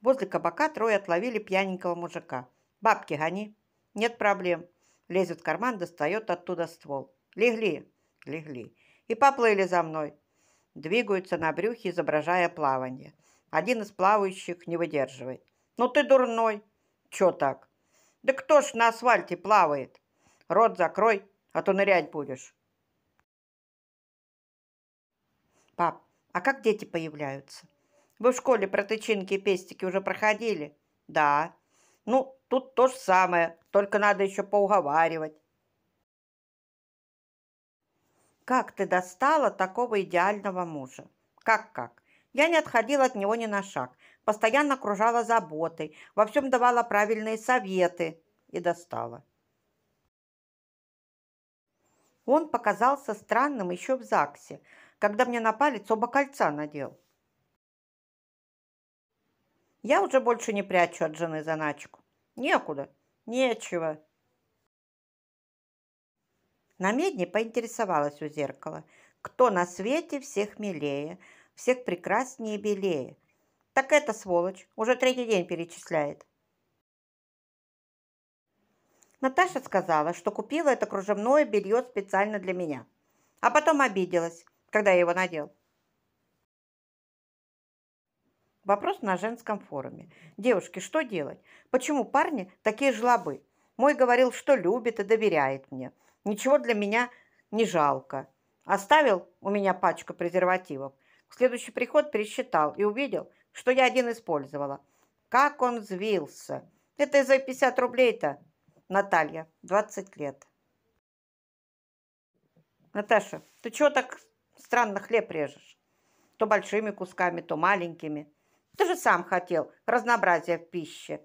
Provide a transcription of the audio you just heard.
Возле кабака трое отловили пьяненького мужика. «Бабки гони!» «Нет проблем!» Лезет в карман, достает оттуда ствол. «Легли!» «Легли!» «И поплыли за мной!» Двигаются на брюхе, изображая плавание. Один из плавающих не выдерживает. «Ну ты дурной!» «Чё так?» «Да кто ж на асфальте плавает?» «Рот закрой, а то нырять будешь!» «Пап, а как дети появляются?» Вы в школе про тычинки и пестики уже проходили? Да. Ну, тут то же самое, только надо еще поуговаривать. Как ты достала такого идеального мужа? Как-как? Я не отходила от него ни на шаг, постоянно окружала заботой, во всем давала правильные советы и достала. Он показался странным еще в ЗАГСе, когда мне на палец оба кольца надел. Я уже больше не прячу от жены заначку. Некуда, нечего. Намедни поинтересовалась у зеркала, кто на свете всех милее, всех прекраснее и белее. Так это сволочь, уже третий день перечисляет. Наташа сказала, что купила это кружевное белье специально для меня, а потом обиделась, когда я его надел. Вопрос на женском форуме. Девушки, что делать? Почему парни такие жлобы? Мой говорил, что любит и доверяет мне. Ничего для меня не жалко. Оставил у меня пачку презервативов. В следующий приход пересчитал и увидел, что я один использовала. Как он взвился. Это из за 50 рублей-то. Наталья, 20 лет. Наташа, ты чего так странно хлеб режешь? То большими кусками, то маленькими. Ты же сам хотел разнообразия в пище.